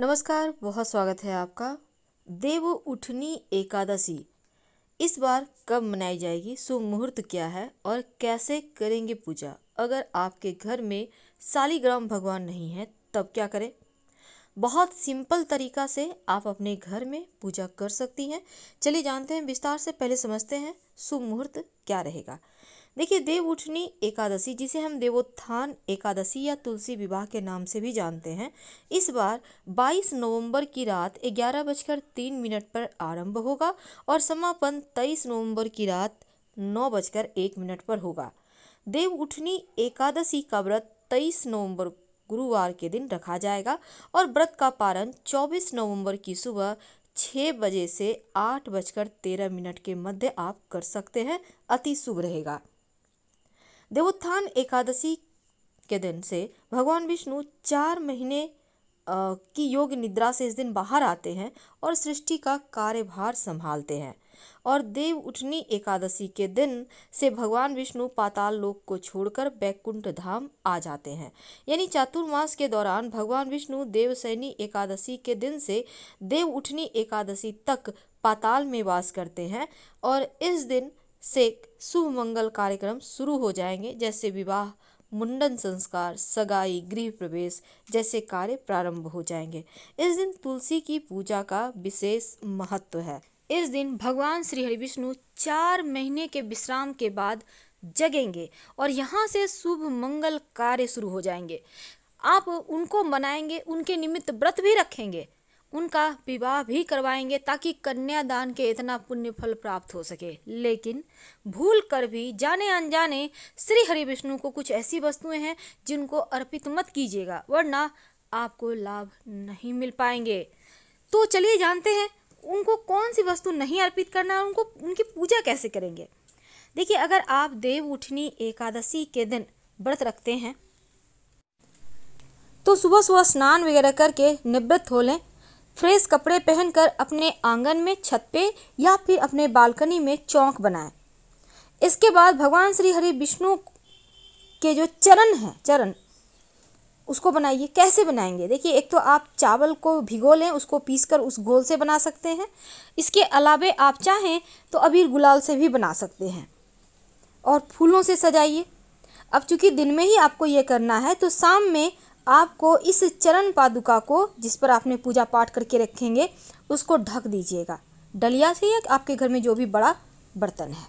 नमस्कार बहुत स्वागत है आपका देव उठनी एकादशी इस बार कब मनाई जाएगी शुभ मुहूर्त क्या है और कैसे करेंगे पूजा अगर आपके घर में सालीग्राम भगवान नहीं है तब क्या करें बहुत सिंपल तरीका से आप अपने घर में पूजा कर सकती हैं चलिए जानते हैं विस्तार से पहले समझते हैं शुभ मुहूर्त क्या रहेगा देखिए देव उठनी एकादशी जिसे हम देवोत्थान एकादशी या तुलसी विवाह के नाम से भी जानते हैं इस बार 22 नवंबर की रात ग्यारह बजकर तीन मिनट पर आरंभ होगा और समापन 23 नवंबर की रात नौ बजकर एक मिनट पर होगा देव उठनी एकादशी का व्रत 23 नवंबर गुरुवार के दिन रखा जाएगा और व्रत का पारण 24 नवंबर की सुबह छः बजे से आठ बजकर तेरह मिनट के मध्य आप कर सकते हैं अति शुभ रहेगा देवोत्थान एकादशी के दिन से भगवान विष्णु चार महीने की योग निद्रा से इस दिन बाहर आते हैं और सृष्टि का कार्यभार संभालते हैं और देव उठनी एकादशी के दिन से भगवान विष्णु पाताल लोक को छोड़कर बैकुंठ धाम आ जाते हैं यानी चातुर्मास के दौरान भगवान विष्णु देवसैनी एकादशी के दिन से देव उठनी एकादशी तक पाताल में वास करते हैं और इस दिन से शुभ मंगल कार्यक्रम शुरू हो जाएंगे जैसे विवाह मुंडन संस्कार सगाई गृह प्रवेश जैसे कार्य प्रारंभ हो जाएंगे इस दिन तुलसी की पूजा का विशेष महत्व है इस दिन भगवान श्री हरि विष्णु चार महीने के विश्राम के बाद जगेंगे और यहाँ से शुभ मंगल कार्य शुरू हो जाएंगे आप उनको मनाएंगे उनके निमित्त व्रत भी रखेंगे उनका विवाह भी करवाएंगे ताकि कन्यादान के इतना पुण्य फल प्राप्त हो सके लेकिन भूल कर भी जाने अनजाने श्री हरि विष्णु को कुछ ऐसी वस्तुएं हैं जिनको अर्पित मत कीजिएगा वरना आपको लाभ नहीं मिल पाएंगे तो चलिए जानते हैं उनको कौन सी वस्तु नहीं अर्पित करना है उनको उनकी पूजा कैसे करेंगे देखिए अगर आप देव उठनी एकादशी के दिन व्रत रखते हैं तो सुबह सुबह स्नान वगैरह करके निवृत्त हो लें फ्रेश कपड़े पहनकर अपने आंगन में छत पे या फिर अपने बालकनी में चौंक बनाएं इसके बाद भगवान श्री हरि विष्णु के जो चरण हैं चरण उसको बनाइए कैसे बनाएंगे देखिए एक तो आप चावल को भिगो लें उसको पीस कर उस गोल से बना सकते हैं इसके अलावे आप चाहें तो अबीर गुलाल से भी बना सकते हैं और फूलों से सजाइए अब चूंकि दिन में ही आपको ये करना है तो शाम में आपको इस चरण पादुका को जिस पर आपने पूजा पाठ करके रखेंगे उसको ढक दीजिएगा डलिया से या आपके घर में जो भी बड़ा बर्तन है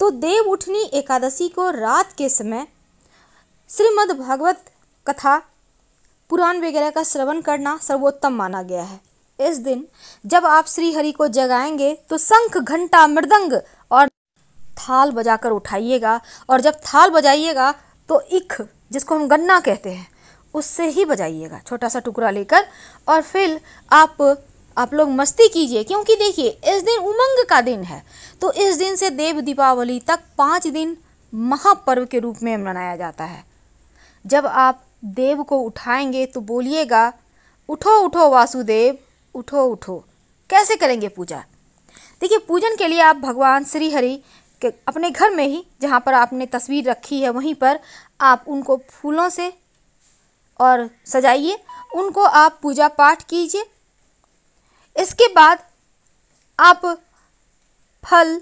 तो देव उठनी एकादशी को रात के समय श्रीमद् भागवत कथा पुराण वगैरह का श्रवण करना सर्वोत्तम माना गया है इस दिन जब आप श्री हरि को जगाएंगे तो शंख घंटा मृदंग और थाल बजाकर उठाइएगा और जब थाल बजाइएगा तो इख जिसको हम गन्ना कहते हैं उससे ही बजाइएगा छोटा सा टुकड़ा लेकर और फिर आप आप लोग मस्ती कीजिए क्योंकि देखिए इस दिन उमंग का दिन है तो इस दिन से देव दीपावली तक पाँच दिन महापर्व के रूप में मनाया जाता है जब आप देव को उठाएंगे तो बोलिएगा उठो उठो वासुदेव उठो उठो कैसे करेंगे पूजा देखिए पूजन के लिए आप भगवान श्री हरि के अपने घर में ही जहाँ पर आपने तस्वीर रखी है वहीं पर आप उनको फूलों से और सजाइए उनको आप पूजा पाठ कीजिए इसके बाद आप फल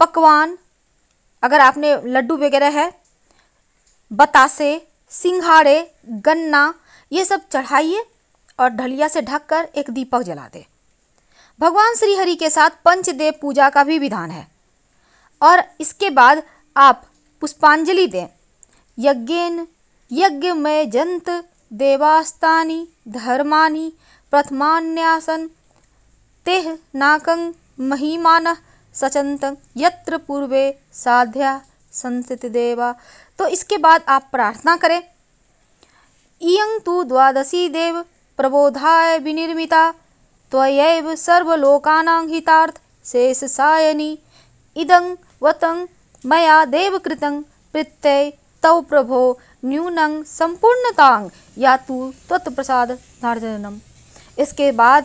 पकवान अगर आपने लड्डू वगैरह है बतासे सिंघाड़े गन्ना ये सब चढ़ाइए और ढलिया से ढककर एक दीपक जला दें भगवान श्री हरि के साथ पंचदेव पूजा का भी विधान है और इसके बाद आप पुष्पांजलि दें यज्ञेन यज्ञ में जंत देवास्तानि धर्मा प्रथमान्यासन तेह नाकं महिमान सचंत यत्र पूर्वे साध्या संसित देवा तो इसके बाद आप प्रार्थना करें इं तु द्वादशी देव प्रबोधाय विनिर्मिता तय सर्वलोकानां हितार्थ सायनी इदं वतं मया देवकृतं प्रत्यय तव प्रभो न्यूनंग संपूर्णतांग या तू तत्प्रसाद नारदनम इसके बाद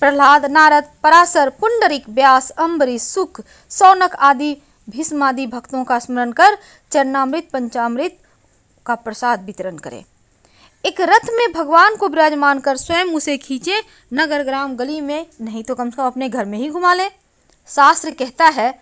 प्रहलाद नारद पराशर पुंडरिक व्यास अम्बरीश सुख सौनक आदि भीष्मादि भक्तों का स्मरण कर चरणामृत पंचामृत का प्रसाद वितरण करें एक रथ में भगवान को विराजमान कर स्वयं उसे खींचे नगर ग्राम गली में नहीं तो कम से कम अपने घर में ही घुमा लें शास्त्र कहता है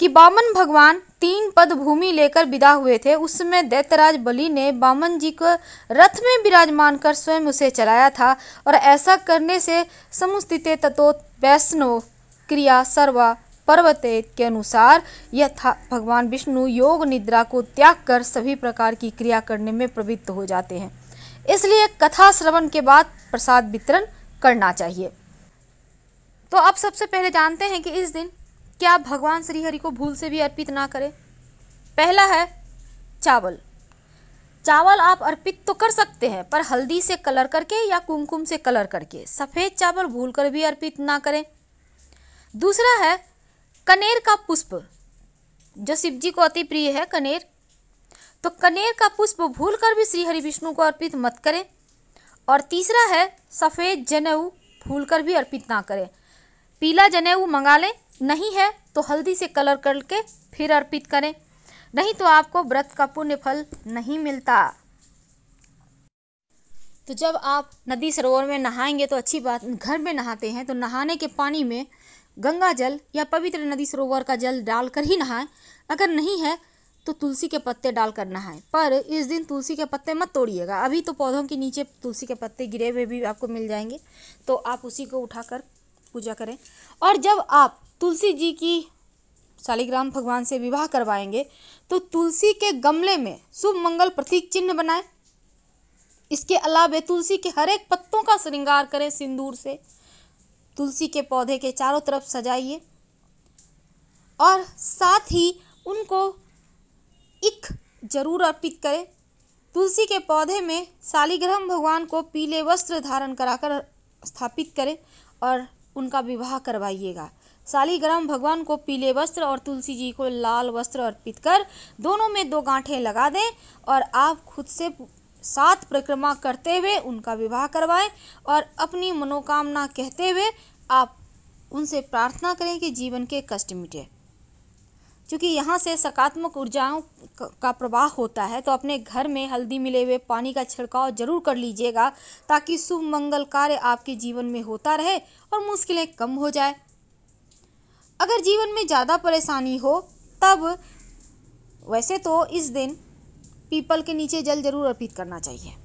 कि बामन भगवान तीन पद भूमि लेकर विदा हुए थे उस समय दैत्यराज बलि ने बामन जी को रथ में विराजमान कर स्वयं उसे चलाया था और ऐसा करने से समुस्थित तत्व वैष्णव क्रिया सर्वा पर्वत के अनुसार यह था भगवान विष्णु योग निद्रा को त्याग कर सभी प्रकार की क्रिया करने में प्रवृत्त हो जाते हैं इसलिए कथा श्रवण के बाद प्रसाद वितरण करना चाहिए तो आप सबसे पहले जानते हैं कि इस दिन कि आप भगवान श्री हरि को भूल से भी अर्पित ना करें पहला है चावल चावल आप अर्पित तो कर सकते हैं पर हल्दी से कलर करके या कुमकुम से कलर करके सफ़ेद चावल भूल कर भी अर्पित ना करें दूसरा है कनेर का पुष्प जो शिव जी को अति प्रिय है कनेर तो कनेर का पुष्प भूल कर भी श्री हरि विष्णु को अर्पित मत करें और तीसरा है सफ़ेद जनेऊ भूल कर भी अर्पित ना करें पीला जनेऊ मंगा लें नहीं है तो हल्दी से कलर करके फिर अर्पित करें नहीं तो आपको व्रत का पुण्य फल नहीं मिलता तो जब आप नदी सरोवर में नहाएंगे तो अच्छी बात घर में नहाते हैं तो नहाने के पानी में गंगा जल या पवित्र नदी सरोवर का जल डालकर ही नहाएं अगर नहीं है तो तुलसी के पत्ते डालकर नहाएं पर इस दिन तुलसी के पत्ते मत तोड़िएगा अभी तो पौधों के नीचे तुलसी के पत्ते गिरे हुए भी आपको मिल जाएंगे तो आप उसी को उठाकर पूजा करें और जब आप तुलसी जी की शालिग्राम भगवान से विवाह करवाएंगे तो तुलसी के गमले में शुभ मंगल प्रतीक चिन्ह बनाएं इसके अलावे तुलसी के हरेक पत्तों का श्रृंगार करें सिंदूर से तुलसी के पौधे के चारों तरफ सजाइए और साथ ही उनको इक जरूर अर्पित करें तुलसी के पौधे में शालिग्राम भगवान को पीले वस्त्र धारण कराकर स्थापित करें और उनका विवाह करवाइएगा शालीग्राम भगवान को पीले वस्त्र और तुलसी जी को लाल वस्त्र अर्पित कर दोनों में दो गांठें लगा दें और आप खुद से सात परिक्रमा करते हुए उनका विवाह करवाएं और अपनी मनोकामना कहते हुए आप उनसे प्रार्थना करें कि जीवन के कष्ट मिटे क्योंकि यहाँ से सकारात्मक ऊर्जाओं का प्रवाह होता है तो अपने घर में हल्दी मिले हुए पानी का छिड़काव जरूर कर लीजिएगा ताकि शुभ मंगल कार्य आपके जीवन में होता रहे और मुश्किलें कम हो जाए अगर जीवन में ज़्यादा परेशानी हो तब वैसे तो इस दिन पीपल के नीचे जल जरूर अर्पित करना चाहिए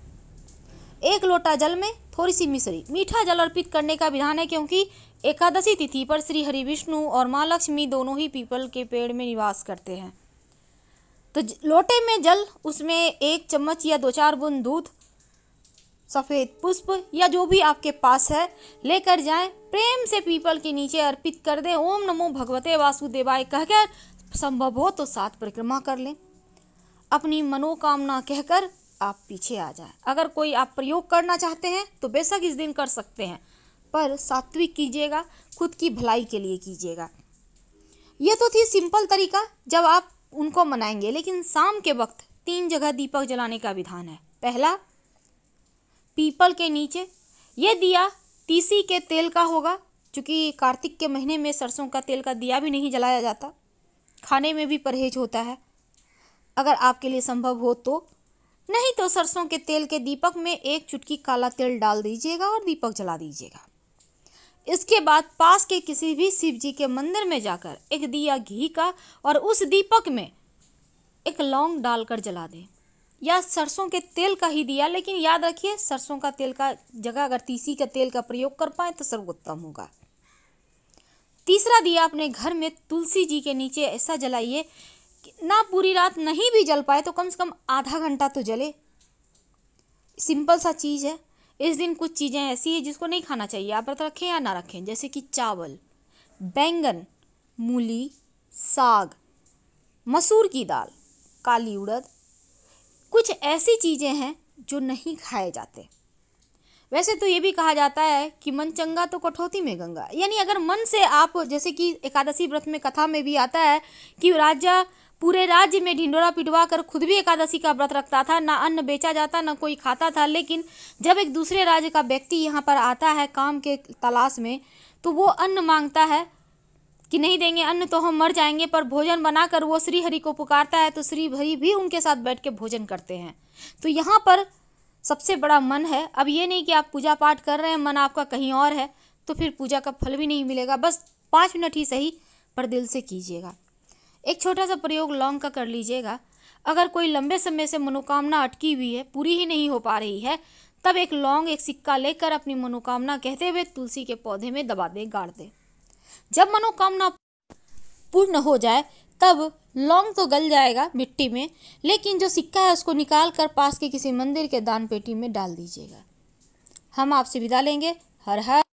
एक लोटा जल में थोड़ी सी मिश्री मीठा जल अर्पित करने का विधान है क्योंकि एकादशी तिथि पर श्री हरि विष्णु और माँ लक्ष्मी दोनों ही पीपल के पेड़ में निवास करते हैं तो लोटे में जल उसमें एक चम्मच या दो चार बूंद दूध सफ़ेद पुष्प या जो भी आपके पास है लेकर जाएं प्रेम से पीपल के नीचे अर्पित कर दें ओम नमो भगवते वासुदेवाय कहकर संभव हो तो सात परिक्रमा कर लें अपनी मनोकामना कहकर आप पीछे आ जाएं अगर कोई आप प्रयोग करना चाहते हैं तो बेशक इस दिन कर सकते हैं पर सात्विक कीजिएगा खुद की भलाई के लिए कीजिएगा यह तो थी सिंपल तरीका जब आप उनको मनाएंगे लेकिन शाम के वक्त तीन जगह दीपक जलाने का विधान है पहला पीपल के नीचे यह दिया तीसी के तेल का होगा क्योंकि कार्तिक के महीने में सरसों का तेल का दिया भी नहीं जलाया जाता खाने में भी परहेज होता है अगर आपके लिए संभव हो तो नहीं तो सरसों के तेल के दीपक में एक चुटकी काला तेल डाल दीजिएगा और दीपक जला दीजिएगा इसके बाद पास के किसी भी शिव जी के मंदिर में जाकर एक दिया घी का और उस दीपक में एक लौंग डालकर जला दें या सरसों के तेल का ही दिया लेकिन याद रखिए सरसों का तेल का जगह अगर तीसी के तेल का प्रयोग कर पाए तो सर्वोत्तम होगा तीसरा दिया अपने घर में तुलसी जी के नीचे ऐसा जलाइए ना पूरी रात नहीं भी जल पाए तो कम से कम आधा घंटा तो जले सिंपल सा चीज़ है इस दिन कुछ चीज़ें ऐसी हैं जिसको नहीं खाना चाहिए आप व्रत रखें या ना रखें जैसे कि चावल बैंगन मूली साग मसूर की दाल काली उड़द कुछ ऐसी चीज़ें हैं जो नहीं खाए जाते वैसे तो ये भी कहा जाता है कि मन चंगा तो कठौती में गंगा यानी अगर मन से आप जैसे कि एकादशी व्रत में कथा में भी आता है कि राजा पूरे राज्य में ढिंडोरा पिटवा कर खुद भी एकादशी का व्रत रखता था ना अन्न बेचा जाता ना कोई खाता था लेकिन जब एक दूसरे राज्य का व्यक्ति यहाँ पर आता है काम के तलाश में तो वो अन्न मांगता है कि नहीं देंगे अन्न तो हम मर जाएंगे पर भोजन बनाकर वो श्री हरि को पुकारता है तो श्री हरि भी उनके साथ बैठ के भोजन करते हैं तो यहाँ पर सबसे बड़ा मन है अब ये नहीं कि आप पूजा पाठ कर रहे हैं मन आपका कहीं और है तो फिर पूजा का फल भी नहीं मिलेगा बस पाँच मिनट ही सही पर दिल से कीजिएगा एक छोटा सा प्रयोग लौंग का कर लीजिएगा अगर कोई लंबे समय से मनोकामना अटकी हुई है पूरी ही नहीं हो पा रही है तब एक लौंग एक सिक्का लेकर अपनी मनोकामना कहते हुए तुलसी के पौधे में दबा दे गाड़ दे जब मनोकामना पूर्ण हो जाए तब लौंग तो गल जाएगा मिट्टी में लेकिन जो सिक्का है उसको निकाल कर पास के किसी मंदिर के दान पेटी में डाल दीजिएगा हम आपसे विदा लेंगे हर हर